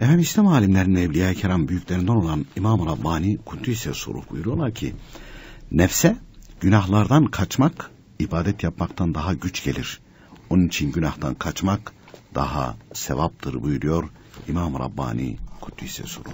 Efendim İslam alimlerinin evliya Kerem büyüklerinden olan İmam-ı Rabbani Kuntüse Suruh buyuruyorlar ki nefse günahlardan kaçmak ibadet yapmaktan daha güç gelir. Onun için günahtan kaçmak daha sevaptır buyuruyor İmam Rabbani Kuddise soru.